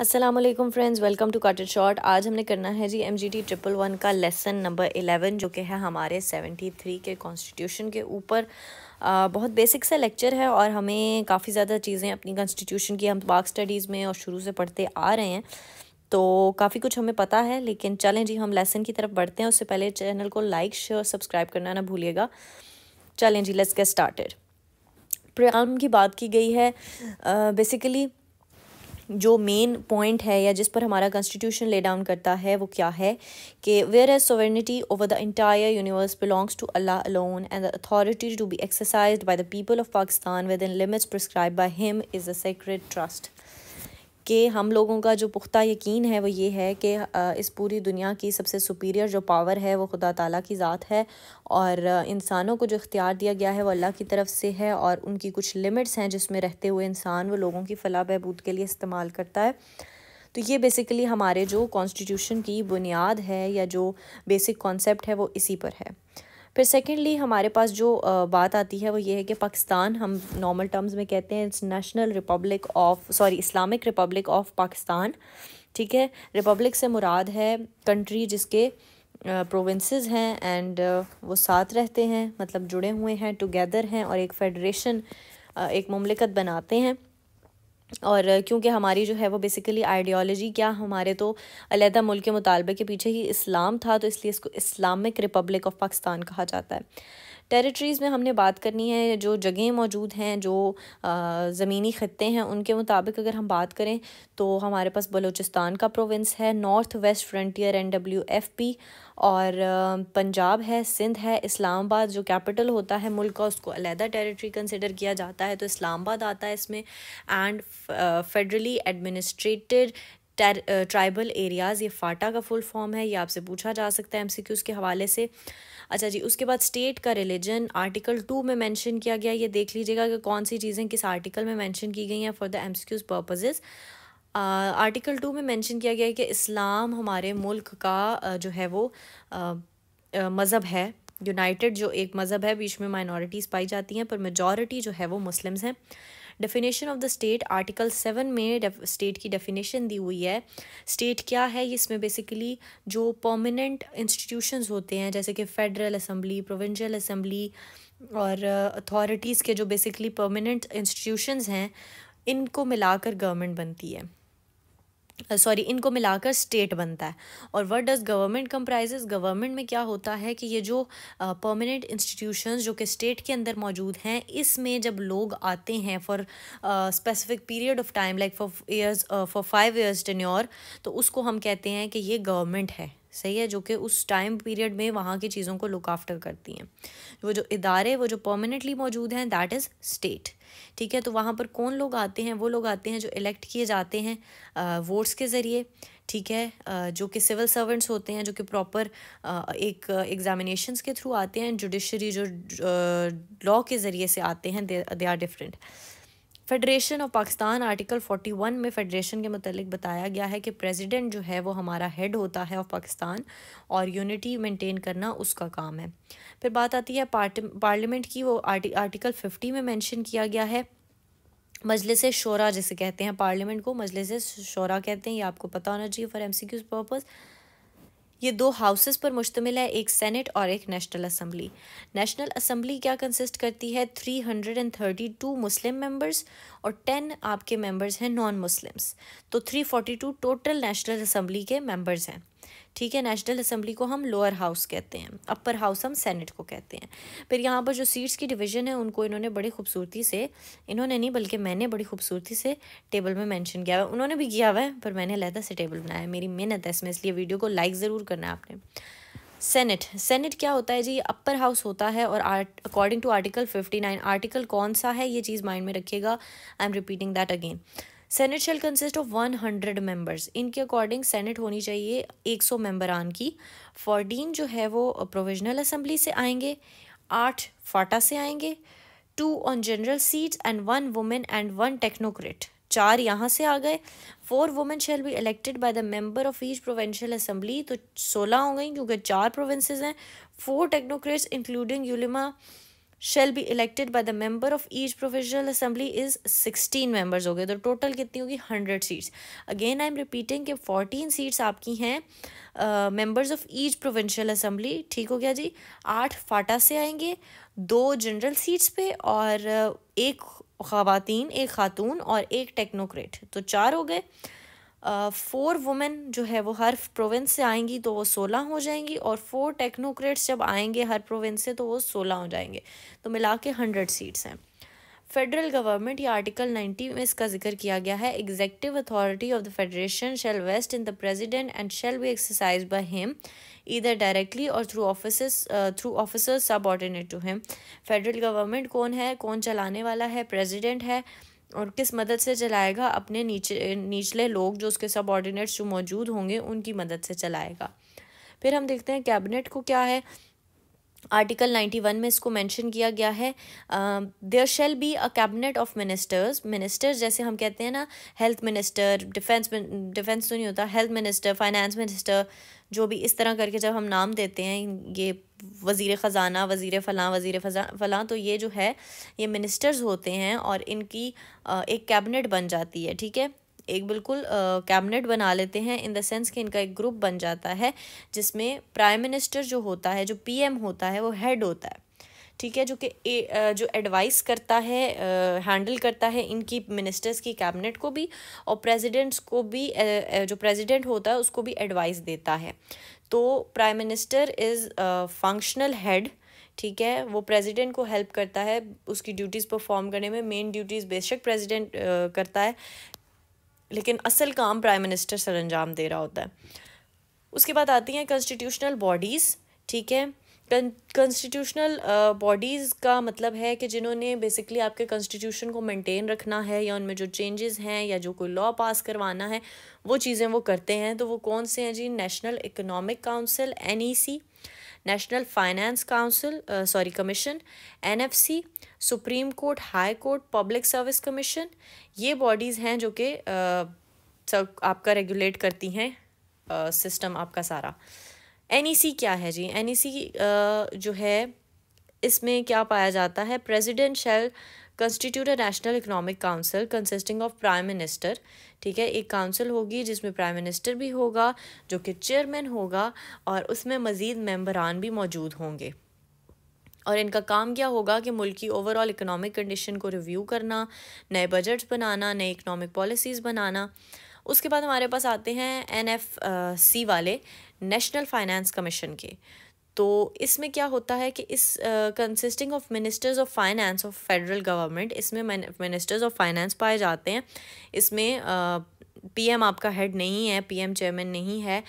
Aslam friends welcome to cut it short आज हमने करना है G M G T triple one का लेसन नंबर एलेवन जो कि है हमारे सेवेंटी थ्री के कॉन्स्टिट्यूशन के ऊपर बहुत बेसिक सा लेक्चर है और हमें काफ़ी ज़्यादा चीज़ें अपनी कॉन्स्टिट्यूशन की हम बाग स्टडीज़ में और शुरू से पढ़ते आ रहे हैं तो काफ़ी कुछ हमें पता है लेकिन चलें जी हम लेसन की तरफ बढ़ते हैं उससे पहले चैनल को लाइक शेयर सब्सक्राइब करना ना भूलिएगा चलें जी लेट्स गेट स्टार्टेड प्रोग्राम की बात की गई है बेसिकली uh, जो मेन पॉइंट है या जिस पर हमारा कॉन्स्टिट्यूशन ले डाउन करता है वो क्या है कि whereas sovereignty over the entire universe belongs to Allah alone and the authority to be exercise by the people of Pakistan within limits prescribe by him is a sacred trust कि हम लोगों का जो पुख्ता यकीन है वो ये है कि इस पूरी दुनिया की सबसे सुपीरियर जो पावर है वो खुदा ताला की ज़ात है और इंसानों को जो इख्तियार दिया गया है वो अल्लाह की तरफ से है और उनकी कुछ लिमिट्स हैं जिसमें रहते हुए इंसान वो लोगों की फ़लाह बहबूद के लिए इस्तेमाल करता है तो ये बेसिकली हमारे जो कॉन्स्टिट्यूशन की बुनियाद है या जो बेसिक कॉन्सेप्ट है वो इसी पर है फिर सेकेंडली हमारे पास जो बात आती है वो ये है कि पाकिस्तान हम नॉर्मल टर्म्स में कहते हैं it's national republic of sorry Islamic republic of Pakistan ठीक है रिपब्लिक से मुराद है कंट्री जिसके प्रोविंसेस हैं एंड वो साथ रहते हैं मतलब जुड़े हुए हैं टुगेदर हैं और एक फेडरेशन एक ममलिकत बनाते हैं और क्योंकि हमारी जो है वो बेसिकली आइडियोलॉजी क्या हमारे तो अलग मुल्क के मुतालबे के पीछे ही इस्लाम था तो इसलिए इसको इस्लामिक रिपब्लिक ऑफ पाकिस्तान कहा जाता है टेरिटरीज़ में हमने बात करनी है जो जगहें मौजूद हैं जो ज़मीनी ख़त्े हैं उनके मुताबिक अगर हम बात करें तो हमारे पास बलूचिस्तान का प्रोविंस है north west frontier N W F P और पंजाब है सिंध है इस्लामाबाद जो कैपिटल होता है मुल्क का उसको अलहदा टेरिटरी कंसिडर किया जाता है तो इस्लामाबाद आता है इसमें and federally administered tribal areas ये फाटा का फुल फॉर्म है ये आपसे पूछा जा सकता है एम के हवाले से अच्छा जी उसके बाद स्टेट का रिलीजन आर्टिकल टू में मेंशन किया गया ये देख लीजिएगा कि कौन सी चीज़ें किस आर्टिकल में मेंशन की गई हैं for the MCQs purposes article two में मेंशन किया गया है कि इस्लाम हमारे मुल्क का जो है वो मज़हब है यूनाइटेड जो एक मज़हब है बीच में माइनॉरिटीज़ पाई जाती हैं पर मेजॉरिटी जो है वो मुस्लिम्स हैं definition of the state article seven में स्टेट की डेफिनेशन दी हुई है स्टेट क्या है इसमें बेसिकली जो पर्मानेंट इंस्टीट्यूशंस होते हैं जैसे कि फेडरल असम्बली प्रोविंशियल असम्बली और अथॉरिटीज़ uh, के जो बेसिकली परमानेंट इंस्टीट्यूशंस हैं इनको मिलाकर गवर्नमेंट बनती है सॉरी uh, इनको मिलाकर स्टेट बनता है और what does government comprise government में क्या होता है कि ये जो परमानेंट uh, इंस्टीट्यूशंस जो कि स्टेट के अंदर मौजूद हैं इसमें जब लोग आते हैं for specific period of time like for years for five years tenure तो उसको हम कहते हैं कि ये गवर्नमेंट है सही है जो कि उस टाइम पीरियड में वहाँ की चीज़ों को लुक आफ्टर करती हैं वो जो इदारे वो जो परमानेंटली मौजूद हैं दैट इज़ स्टेट ठीक है तो वहाँ पर कौन लोग आते हैं वो लोग आते हैं जो इलेक्ट किए जाते हैं वोट्स के ज़रिए ठीक है जो कि सिविल सर्वेंट्स होते हैं जो कि प्रॉपर एक एग्जामिनेशंस के थ्रू आते हैं जुडिशरी जो लॉ के ज़रिए से आते हैं they are different federation of Pakistan article 41 में फेडरेशन के मतलब बताया गया है कि प्रेसिडेंट जो है वो हमारा हेड होता है ऑफ पाकिस्तान और यूनिटी मेंटेन करना उसका काम है फिर बात आती है पार्लियामेंट की वो आर्टि, आर्टिकल 50 में मेंशन किया गया है मजलिस शोरा जिसे कहते हैं पार्लियामेंट को मजलिस शोरा कहते हैं ये आपको पता होना चाहिए for M C Qs purpose ये दो हाउसेस पर मुश्तमिल है एक सेनेट और एक नेशनल असम्बली नेशनल असम्बली क्या कंसिस्ट करती है three hundred and thirty two Muslim members और टेन आपके मेम्बर्स हैं नॉन मुस्लिम्स तो three forty two total national assembly के मेम्बर्स हैं ठीक है नेशनल असम्बली को हम लोअर हाउस कहते हैं अपर हाउस हम सेनेट को कहते हैं फिर यहाँ पर जो सीट्स की डिवीज़न है उनको इन्होंने बड़ी खूबसूरती से इन्होंने नहीं बल्कि मैंने बड़ी खूबसूरती से टेबल में मैंशन किया हुआ है उन्होंने भी किया हुआ है पर मैंने लहदा से टेबल बनाया है मेरी मेहनत है इसमें इसलिए वीडियो को लाइक ज़रूर करना है आपने सेनेट सेनेट क्या होता है जी अपर हाउस होता है और art according to article fifty nine article कौन सा है ये चीज़ माइंड में रखिएगा I am repeating that again senate shall consist of one hundred members इनके अकॉर्डिंग सेनेट होनी चाहिए एक सौ मेम्बरान की फोर्टीन जो है वो प्रोविजनल uh, असम्बली से आएंगे आठ फाटा से आएंगे two on general seats and one women and one technocrat चार यहाँ से आ गए four women shall be elected by the member of each provincial assembly तो सोलह हो गई क्योंकि चार प्रोविंसेस हैं फोर टेक्नोक्रेट्स इंक्लूडिंग यूलिमा shall be elected by the member of each provisional assembly is sixteen members हो गए तो टोटल कितनी होगी hundred seats again I am repeating कि फोर्टीन सीट्स आपकी हैं members of each provincial assembly ठीक हो गया जी आठ फाटा से आएंगे दो जनरल सीट्स पे और एक खातन एक खातून और एक टेक्नोक्रेट तो चार हो गए फोर वुमेन जो है वो हर प्रोविंस से आएंगी तो वो सोलह हो जाएंगी और फोर टेक्नोक्रेट्स जब आएंगे हर प्रोविंस से तो वो सोलह हो जाएंगे तो मिला के हंड्रेड सीट्स हैं फेडरल गवर्नमेंट या आर्टिकल नाइन्टी में इसका जिक्र किया गया है executive authority of the federation shall vest in the president and shall be exercise by him either directly or through office through officers subordinate to him federal government कौन है कौन चलाने वाला है प्रेजिडेंट है और किस मदद से चलाएगा अपने नीचे निचले लोग जो उसके ऑर्डिनेट्स जो मौजूद होंगे उनकी मदद से चलाएगा फिर हम देखते हैं कैबिनेट को क्या है आर्टिकल नाइन्टी वन में इसको मेंशन किया गया है there shall be a cabinet of ministers ministers जैसे हम कहते हैं ना हेल्थ मिनिस्टर डिफेंस डिफेंस तो नहीं होता हेल्थ मिनिस्टर फाइनेंस मिनिस्टर जो भी इस तरह करके जब हम नाम देते हैं ये वज़ी ख़जाना वज़ी फ़लाँ वज़ी फ़लाँ तो ये जो है ये मिनिस्टर्स होते हैं और इनकी एक कैबिनेट बन जाती है ठीक है एक बिल्कुल कैबिनेट बना लेते हैं इन द सेंस कि इनका एक ग्रुप बन जाता है जिसमें प्राइम मिनिस्टर जो होता है जो पीएम होता है वो हेड होता है ठीक है जो कि जो एडवाइस करता है हैंडल करता है इनकी मिनिस्टर्स की कैबिनेट को भी और प्रेसिडेंट्स को भी जो प्रेसिडेंट होता है उसको भी एडवाइस देता है तो prime minister is functional head ठीक है वो प्रेसिडेंट को हेल्प करता है उसकी ड्यूटीज़ परफॉर्म करने में मेन ड्यूटीज़ बेशक प्रेसिडेंट करता है लेकिन असल काम प्राइम मिनिस्टर सर अंजाम दे रहा होता है उसके बाद आती हैं कॉन्स्टिट्यूशनल बॉडीज़ ठीक है कंस्टिट्यूशनल बॉडीज़ uh, का मतलब है कि जिन्होंने बेसिकली आपके कंस्टिट्यूशन को मेंटेन रखना है या उनमें जो चेंजेस हैं या जो कोई लॉ पास करवाना है वो चीज़ें वो करते हैं तो वो कौन से हैं जी national economic council and national finance council sorry commission and supreme court high court public service commission ये बॉडीज़ हैं जो कि uh, सब आपका रेगुलेट करती हैं सिस्टम uh, आपका सारा एन e क्या है जी एन e जो है इसमें क्या पाया जाता है president shall constitute a national economic council consisting of prime minister ठीक है एक काउंसिल होगी जिसमें प्राइम मिनिस्टर भी होगा जो कि चेयरमैन होगा और उसमें मज़ीद मेम्बरान भी मौजूद होंगे और इनका काम क्या होगा कि मुल्क की ओवरऑल इकोनॉमिक कंडीशन को रिव्यू करना नए बजट्स बनाना नए इकोनॉमिक पॉलिसीज़ बनाना उसके बाद हमारे पास आते हैं एन एफ़ सी वाले नेशनल फाइनेंस कमीशन के तो इसमें क्या होता है कि इस consisting of ministers of finance of federal government इसमें मिनिस्टर्स ऑफ फाइनेंस पाए जाते हैं इसमें uh, पीएम आपका हेड नहीं है पीएम चेयरमैन नहीं है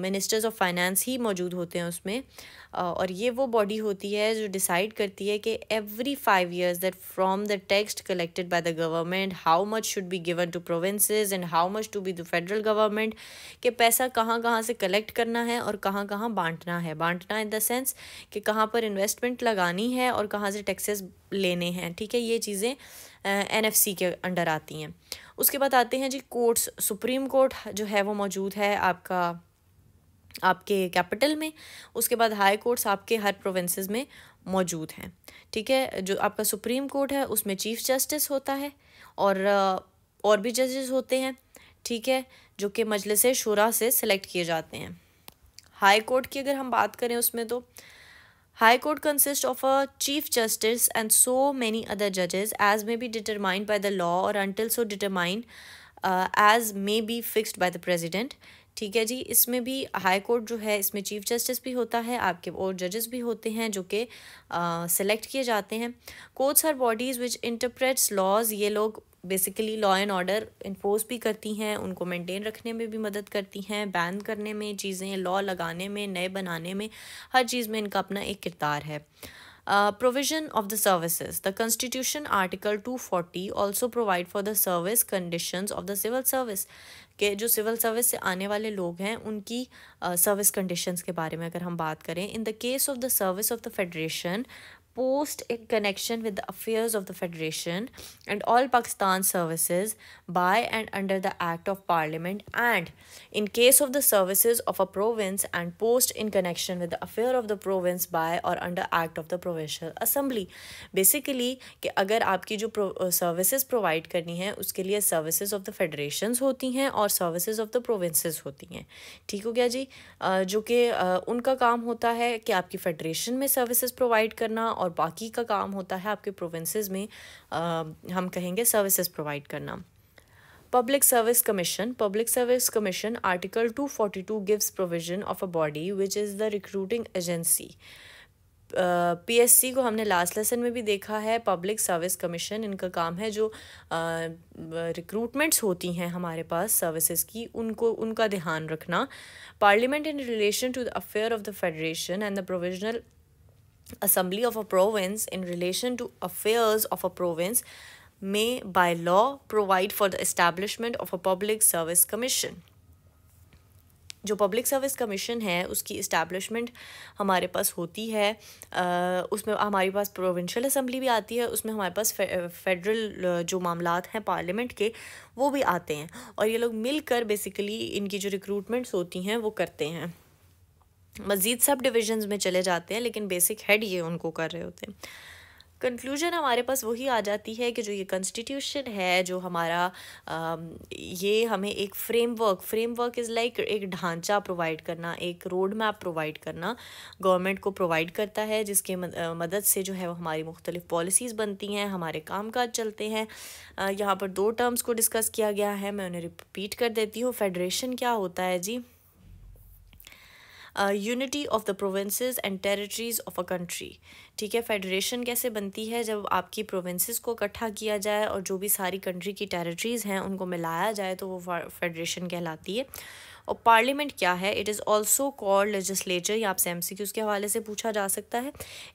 मिनिस्टर्स ऑफ फाइनेंस ही मौजूद होते हैं उसमें uh, और ये वो बॉडी होती है जो डिसाइड करती है कि every five years that from the text collected by the government how much should be given to provinces and how much to be the federal government कि पैसा कहाँ कहाँ से कलेक्ट करना है और कहाँ कहाँ बांटना है बांटना इन देंस कि कहाँ पर इन्वेस्टमेंट लगानी है और कहाँ से टैक्सेस लेने हैं ठीक है ये चीज़ें एन के अंडर आती हैं उसके बाद आते हैं जी कोर्ट्स सुप्रीम कोर्ट जो है वो मौजूद है आपका आपके कैपिटल में उसके बाद हाई कोर्ट्स आपके हर प्रोविंसेस में मौजूद हैं ठीक है जो आपका सुप्रीम कोर्ट है उसमें चीफ जस्टिस होता है और और भी जजेस होते हैं ठीक है जो कि मजलिस शुरा से सिलेक्ट किए जाते हैं हाई कोर्ट की अगर हम बात करें उसमें तो High Court consists of a Chief Justice and so many other judges as may be determined by the law or until so determined uh, as may be fixed by the President. ठीक है जी इसमें भी high court जो है इसमें chief justice भी होता है आपके और जजेस भी होते हैं जो कि सेलेक्ट किए जाते हैं courts are bodies which interprets laws ये लोग basically law and order enforce भी करती हैं उनको मेंटेन रखने में भी मदद करती हैं बैन करने में चीज़ें लॉ लगाने में नए बनाने में हर चीज़ में इनका अपना एक किरदार है of the the the constitution article two 240 also provide for the service condition of the civil service के जो सिविल सर्विस से आने वाले लोग हैं उनकी सर्विस uh, कंडीशन के बारे में अगर हम बात करें in the case of the service of the federation post in connection with the affairs of the Federation and all Pakistan services by and under the Act of Parliament and in case of the services of a province and post in connection with the affair of the province by or under Act of the Provincial Assembly. Basically कि अगर आपकी जो services provide karni hai uske liye services of the federations hoti hain aur services of the provinces होती हैं ठीक हो गया जी जो कि unka kaam hota hai ki aapki federation mein services provide karna aur और बाकी का काम होता है आपके प्रोविंसेस में आ, हम कहेंगे सर्विसेज प्रोवाइड करना public service commission article two forty two 242 provision of a body which is the recruiting agency P S C को हमने लास्ट लेसन में भी देखा है पब्लिक सर्विस कमीशन इनका काम है जो रिक्रूटमेंट्स uh, होती हैं हमारे पास सर्विसेज की उनको उनका ध्यान रखना parliament in relation to the affair of the federation and the provisional assembly of a province in relation to affairs of a province may by law provide for the establishment of a public service commission जो public service commission है उसकी establishment हमारे पास होती है उसमें हमारे पास provincial assembly भी आती है उसमें हमारे पास फेडरल जो मामला हैं पार्लियामेंट के वो भी आते हैं और ये लोग मिलकर बेसिकली इनकी जो रिक्रूटमेंट्स होती हैं वो करते हैं मज़ीद सब डिविजन्स में चले जाते हैं लेकिन बेसिक हेड ये उनको कर रहे होते हैं कंक्लूजन हमारे पास वही आ जाती है कि जो ये कॉन्स्टिट्यूशन है जो हमारा आ, ये हमें एक फ्रेमवर्क फ्रेमवर्क इज़ लाइक एक ढांचा प्रोवाइड करना एक रोड मैप प्रोवाइड करना गवर्नमेंट को प्रोवाइड करता है जिसके मदद से जो है वो हमारी मुख्तलिफ पॉलिसीज़ बनती हैं हमारे काम काज चलते हैं यहाँ पर दो टर्म्स को डिस्कस किया गया है मैं उन्हें रिपीट कर देती हूँ फेडरेशन क्या होता है जी unity of the provinces and territories of a country ठीक है फेडरेशन कैसे बनती है जब आपकी प्रोविंसेस को इकट्ठा किया जाए और जो भी सारी कंट्री की टेरिटरीज़ हैं उनको मिलाया जाए तो वो फेडरेशन कहलाती है और पार्लियामेंट क्या है it is also called legislature या आपसे एम के हवाले से पूछा जा सकता है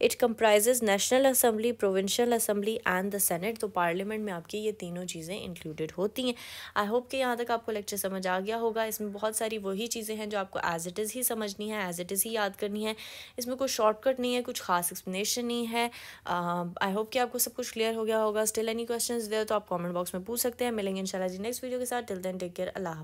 it comprise national assembly provincial assembly and the senate तो पार्लियामेंट में आपकी ये तीनों चीज़ें इंक्लूडेड होती हैं आई होप कि यहाँ तक आपको लेक्चर समझ आ गया होगा इसमें बहुत सारी वही चीज़ें हैं जो आपको एज इट इज़ ही समझनी है एज इट इज़ ही याद करनी है इसमें कोई शॉर्टकट नहीं है कुछ खास एक्सप्लेनेशन नहीं है आई uh, होप कि आपको सब कुछ क्लियर हो गया होगा स्टिल एनी क्वेश्चन दे तो आप कॉमेंट बॉक्स में पूछ सकते हैं मिलेंगे इंशाल्लाह जी नेक्स्ट वीडियो के साथ टिल देन टेक केयर अल्लाह